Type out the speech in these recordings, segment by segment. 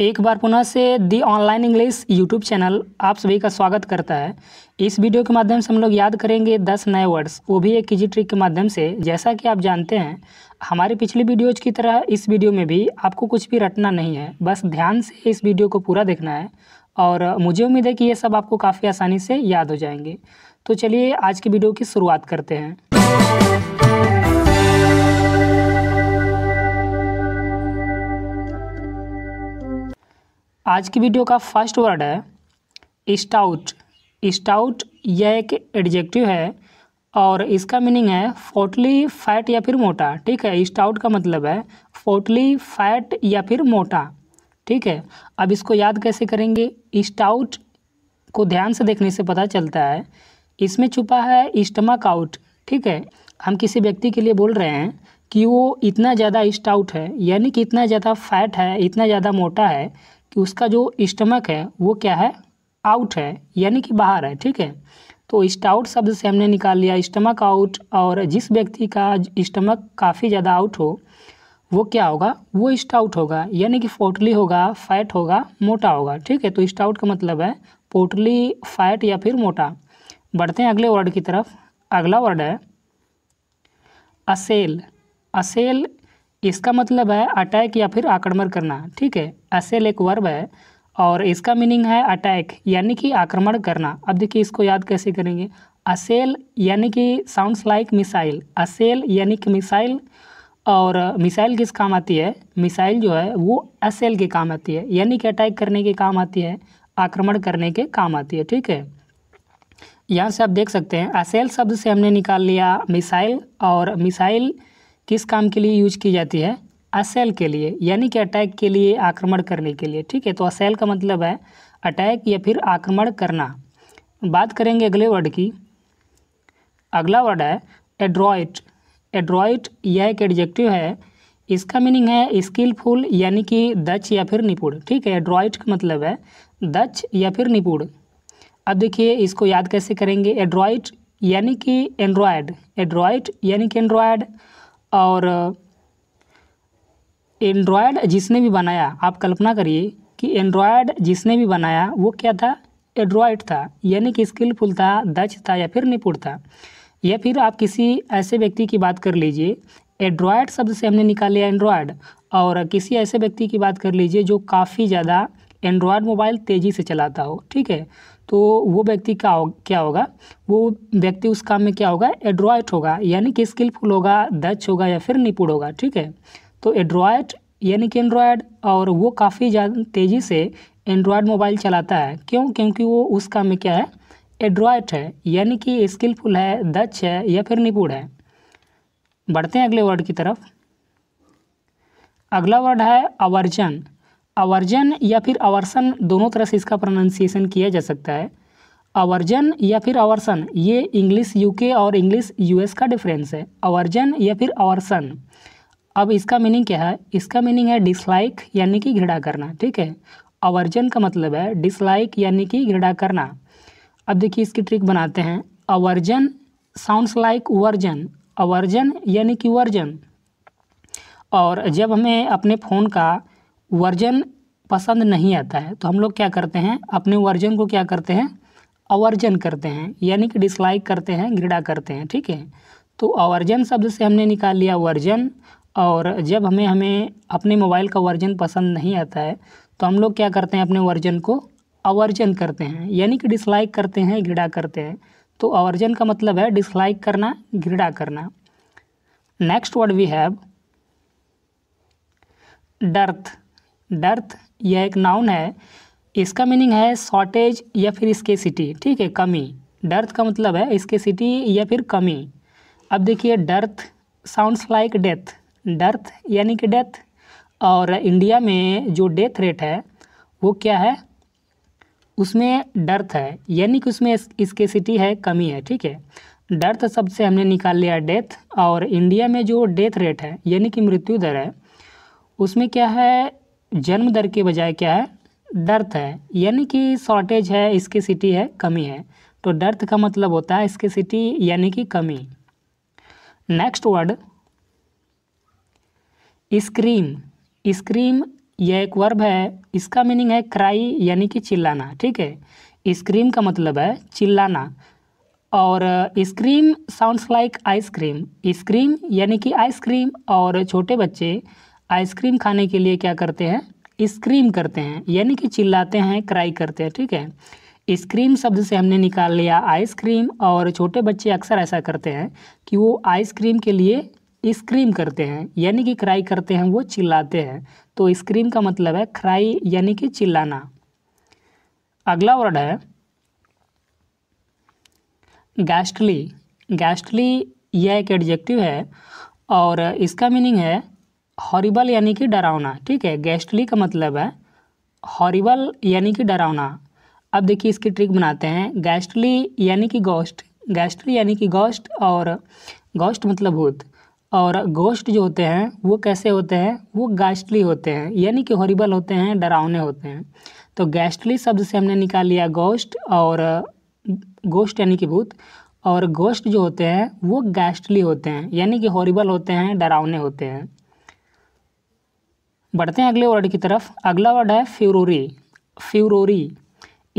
एक बार पुनः से the online English YouTube channel आप सभी का स्वागत करता है इस वीडियो के माध्यम से हम लोग याद करेंगे दस नए वर्ड्स वो भी एक इजी ट्रिक के माध्यम से जैसा कि आप जानते हैं हमारे पिछली वीडियोज की तरह इस वीडियो में भी आपको कुछ भी रटना नहीं है बस ध्यान से इस वीडियो को पूरा देखना है और मुझे उम्मीद है कि ये सब आपको काफ़ी आसानी से याद हो जाएंगे तो चलिए आज की वीडियो की शुरुआत करते हैं आज की वीडियो का फर्स्ट वर्ड है स्टाउट स्टाउट यह एक एडजेक्टिव है और इसका मीनिंग है फोटली फैट या फिर मोटा ठीक है स्टाउट का मतलब है फोटली फैट या फिर मोटा ठीक है अब इसको याद कैसे करेंगे स्टाउट को ध्यान से देखने से पता चलता है इसमें छुपा है स्टमक आउट ठीक है हम किसी व्यक्ति के लिए बोल रहे हैं कि वो इतना ज़्यादा स्टाउट है यानी कि इतना ज़्यादा फैट है इतना ज़्यादा मोटा है कि उसका जो स्टमक है वो क्या है आउट है यानी कि बाहर है ठीक है तो स्टाउट शब्द से हमने निकाल लिया स्टमक आउट और जिस व्यक्ति का स्टमक काफ़ी ज़्यादा आउट हो वो क्या होगा वो स्टाउट होगा यानी कि पोटली होगा फैट होगा मोटा होगा ठीक है तो स्टाउट का मतलब है पोटली फैट या फिर मोटा बढ़ते हैं अगले वर्ड की तरफ अगला वर्ड है असेल असेल इसका मतलब है अटैक या फिर आक्रमण करना ठीक है असेल एक वर्ब है और इसका मीनिंग है अटैक यानी कि आक्रमण करना अब देखिए इसको याद कैसे करेंगे असेल यानी कि साउंड्स लाइक मिसाइल असेल यानी कि मिसाइल और मिसाइल किस काम आती है मिसाइल जो है वो असेल के काम आती है यानी कि अटैक करने के काम आती है आक्रमण करने के काम आती है ठीक है यहाँ से आप देख सकते हैं असेल शब्द से हमने निकाल लिया मिसाइल और मिसाइल किस काम के लिए यूज की जाती है असेल के लिए यानी कि अटैक के लिए आक्रमण करने के लिए ठीक है तो असेल का मतलब है अटैक या फिर आक्रमण करना बात करेंगे अगले वर्ड की अगला वर्ड है एड्रॉइट एड्रॉइट यह एक एडजेक्टिव है इसका मीनिंग है स्किलफुल यानी कि दच या फिर निपुण ठीक है एड्रॉइट का मतलब है दच या फिर निपुण अब देखिए इसको याद कैसे करेंगे एड्रॉइट यानी कि एंड्रॉयड एड्रॉइट यानी कि एंड्रॉयड और एंड्रॉयड जिसने भी बनाया आप कल्पना करिए कि एंड्रॉयड जिसने भी बनाया वो क्या था एड्रॉयड था यानी कि स्किलफुल था दक्ष था या फिर निपुण था या फिर आप किसी ऐसे व्यक्ति की बात कर लीजिए एड्रॉयड शब्द से हमने निकाल लिया एंड्रॉयड और किसी ऐसे व्यक्ति की बात कर लीजिए जो काफ़ी ज़्यादा एंड्रॉयड मोबाइल तेज़ी से चलाता हो ठीक है तो वो व्यक्ति क्या हो क्या होगा वो व्यक्ति उस काम में क्या होगा एड्रॉयट होगा यानी कि स्किलफुल होगा दक्ष होगा या फिर निपुण होगा ठीक है तो एड्रॉयट यानी कि एंड्रॉयड और वो काफ़ी ज़्यादा तेज़ी से एंड्रॉयड मोबाइल चलाता है क्यों क्योंकि वो उस काम में क्या है एड्रॉयट है यानी कि स्किलफुल है दक्ष है या फिर निपुण है बढ़ते हैं अगले वर्ड की तरफ अगला वर्ड है अवर्जन अवर्जन या फिर अवर्सन दोनों तरह से इसका प्रोनाउंसिएशन किया जा सकता है अवर्जन या फिर अवर्सन ये इंग्लिश यूके और इंग्लिश यूएस का डिफरेंस है अवर्जन या फिर अवर्सन अब इसका मीनिंग क्या है इसका मीनिंग है डिसलाइक यानी कि घृणा करना ठीक है अवर्जन का मतलब है डिसलाइक यानी कि घृणा करना अब देखिए इसकी ट्रिक बनाते हैं aversion sounds like version aversion यानी कि वर्जन और जब हमें अपने फ़ोन का वर्जन पसंद नहीं आता है तो हम लोग क्या करते हैं अपने वर्जन को क्या करते हैं अवर्जन करते हैं यानी कि डिसलाइक करते हैं घृणा करते हैं ठीक है तो अवर्जन शब्द से हमने निकाल लिया वर्जन और जब हमें हमें अपने मोबाइल का वर्जन पसंद नहीं आता है तो हम लोग क्या करते हैं अपने वर्जन को अवर्जन करते हैं यानी कि डिसलाइक करते हैं घृणा करते हैं तो अवर्जन का मतलब है डिसलाइक करना घृणा करना next word we have dearth dearth यह एक नाउन है इसका मीनिंग है शॉर्टेज या फिर इसके सिटी ठीक है कमी डर्थ का मतलब है इसके सिटी या फिर कमी अब देखिए dearth sounds like death dearth यानी कि डेथ और इंडिया में जो डेथ रेट है वो क्या है उसमें डर्थ है यानी कि उसमें इसके सिटी है कमी है ठीक है डर्थ शब्द से हमने निकाल लिया डेथ और इंडिया में जो डेथ रेट है यानी कि मृत्यु दर है उसमें क्या है जन्म दर के बजाय क्या है डर्थ है यानी कि शॉर्टेज है सिटी है कमी है तो डर्थ का मतलब होता है सिटी यानी कि कमी नेक्स्ट वर्ड स्क्रीम स्क्रीम यह एक वर्ब है इसका मीनिंग है क्राई यानी कि चिल्लाना ठीक है स्क्रीम का मतलब है चिल्लाना और scream sounds like ice cream scream यानी कि आइसक्रीम और छोटे बच्चे आइसक्रीम खाने के लिए क्या करते हैं स्क्रीम करते हैं यानी कि चिल्लाते हैं क्राई करते हैं ठीक है स्क्रीम शब्द से हमने निकाल लिया आइसक्रीम और छोटे बच्चे अक्सर ऐसा करते हैं कि वो आइसक्रीम के लिए स्क्रीम करते हैं यानी कि क्राई करते हैं वो चिल्लाते हैं तो स्क्रीम का मतलब है क्राई यानी कि चिल्लाना अगला वर्ड है गैस्टली गैस्टली यह एक एडजेक्टिव है और इसका मीनिंग है हॉरिबल यानी कि डरावना ठीक है गेस्टली का मतलब है हॉरिबल यानी कि डरावना अब देखिए इसकी ट्रिक बनाते हैं गैस्टली यानी कि गोस्ट गैस्टली यानी कि गोस्ट और गोस्ट मतलब भूत और गोस्ट जो होते हैं वो कैसे होते हैं वो गैस्टली होते हैं यानी कि हॉरिबल होते हैं डरावने होते हैं तो गैस्टली शब्द से हमने निकाल लिया गोस्ट और गोस्ट यानी कि भूत और गोस्ट जो होते हैं वो गैस्टली होते हैं यानी कि हॉरिबल होते हैं डरावने होते हैं बढ़ते हैं अगले वर्ड की तरफ अगला वर्ड है फ्यूरोरी फ्यूरोरी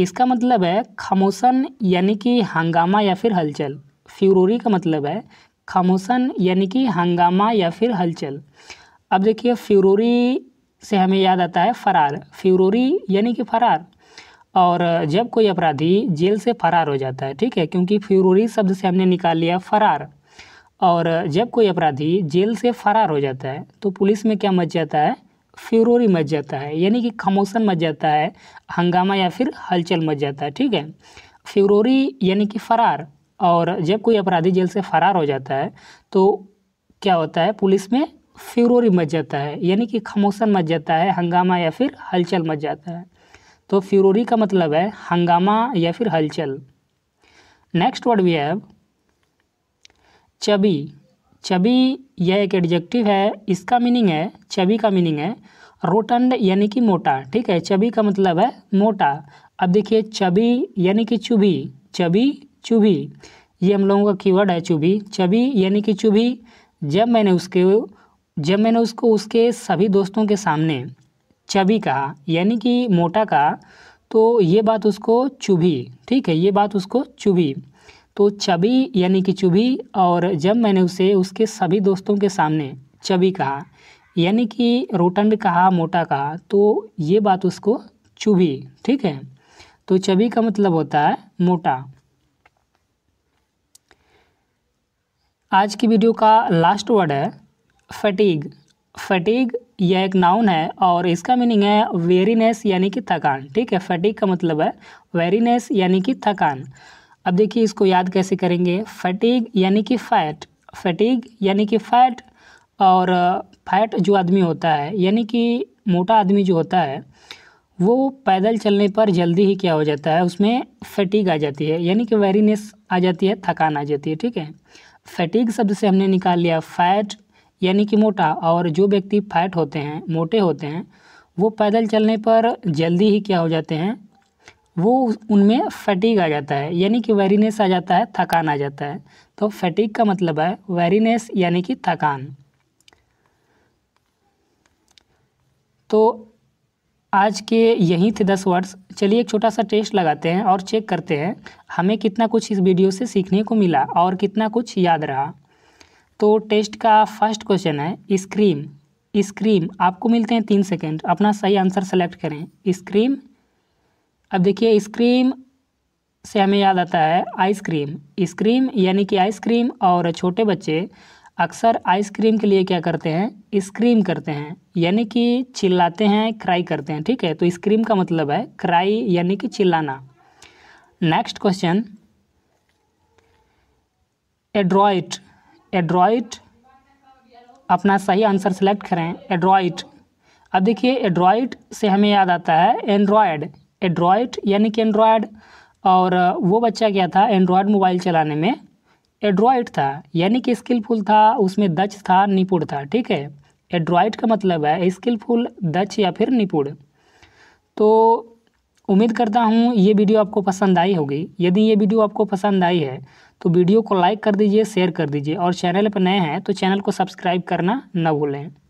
इसका मतलब है खामोशन यानी कि हंगामा या फिर हलचल फ्यूरोरी का मतलब है खामोशन यानी कि हंगामा या फिर हलचल अब देखिए फ्यूरोरी से हमें याद आता है फरार फ्यूरोरी यानी कि फरार और जब कोई अपराधी जेल से फरार हो जाता है ठीक है क्योंकि फ्यूरोरी शब्द से हमने निकाल लिया फरार और जब कोई अपराधी जेल से फरार हो जाता है तो पुलिस में क्या मच जाता है फ्यूरोरी मच जाता है यानी कि खमोशन मच जाता है हंगामा या फिर हलचल मच जाता है ठीक है फ्यूरोरी यानी कि फरार और जब कोई अपराधी जेल से फरार हो जाता है तो क्या होता है पुलिस में फ्यूरोरी मच जाता है यानी कि खमोशन मच जाता है हंगामा या फिर हलचल मच जाता है तो फ्यूरोरी का मतलब है हंगामा या फिर हलचल next word we have chubby chubby यह एक एडजेक्टिव है इसका मीनिंग है चबी का मीनिंग है रोटंड यानी कि मोटा ठीक है चबी का मतलब है मोटा अब देखिए चबी यानी कि चुभी चबी चुभी ये हम लोगों का कीवर्ड है चुभी चबी यानी कि चुभी जब मैंने उसके जब मैंने उसको उसके सभी दोस्तों के सामने चबी कहा यानी कि मोटा कहा तो ये बात उसको चुभी ठीक है ये बात उसको चुभी तो चबी यानी कि चुभी और जब मैंने उसे उसके सभी दोस्तों के सामने चबी कहा यानी कि रोटंड कहा मोटा कहा तो ये बात उसको चुभी ठीक है तो चबी का मतलब होता है मोटा आज की वीडियो का लास्ट वर्ड है फटीग फटीग यह एक नाउन है और इसका मीनिंग है वेरीनेस यानी कि थकान ठीक है फटीग का मतलब है वेरीनेस यानी कि थकान अब देखिए इसको याद कैसे करेंगे फटीग यानी कि फैट फटीग यानी कि फैट और फैट uh, जो आदमी होता है यानी कि मोटा आदमी जो होता है वो पैदल चलने पर जल्दी ही क्या हो जाता है उसमें फटीग आ जाती है यानी कि वेरीनेस आ जाती है थकान आ जाती है ठीक है फटीग शब्द से हमने निकाल लिया फैट यानी कि मोटा और जो व्यक्ति फैट होते हैं मोटे होते हैं वो पैदल चलने पर जल्दी ही क्या हो जाते हैं वो उनमें फटीक आ जाता है यानी कि वेरीनेस आ जाता है थकान आ जाता है तो फटीक का मतलब है वेरीनेस यानी कि थकान तो आज के यही थे दस वर्ड्स चलिए एक छोटा सा टेस्ट लगाते हैं और चेक करते हैं हमें कितना कुछ इस वीडियो से सीखने को मिला और कितना कुछ याद रहा तो टेस्ट का फर्स्ट क्वेश्चन है स्क्रीम स्क्रीम आपको मिलते हैं तीन सेकेंड अपना सही आंसर सेलेक्ट करें स्क्रीम अब देखिए स्क्रीम से हमें याद आता है आइसक्रीम स्क्रीम यानी कि आइसक्रीम और छोटे बच्चे अक्सर आइसक्रीम के लिए क्या करते हैं स्क्रीम करते हैं यानी कि चिल्लाते हैं क्राई करते हैं ठीक है तो स्क्रीम का मतलब है क्राई यानी कि चिल्लाना नेक्स्ट क्वेश्चन एड्रॉइट एड्रॉइट अपना सही आंसर सेलेक्ट करें एड्रॉइट अब देखिए एड्रॉइट से हमें याद आता है एंड्रॉयड एड्रॉयड यानी कि एंड्रॉयड और वो बच्चा क्या था एंड्रॉयड मोबाइल चलाने में एड्रॉयड था यानी कि स्किलफुल था उसमें दच था निपुण था ठीक है एड्रॉयड का मतलब है स्किलफुल दच या फिर निपुण तो उम्मीद करता हूँ ये वीडियो आपको पसंद आई होगी यदि ये वीडियो आपको पसंद आई है तो वीडियो को लाइक कर दीजिए शेयर कर दीजिए और चैनल पर नए हैं तो चैनल को सब्सक्राइब करना न भूलें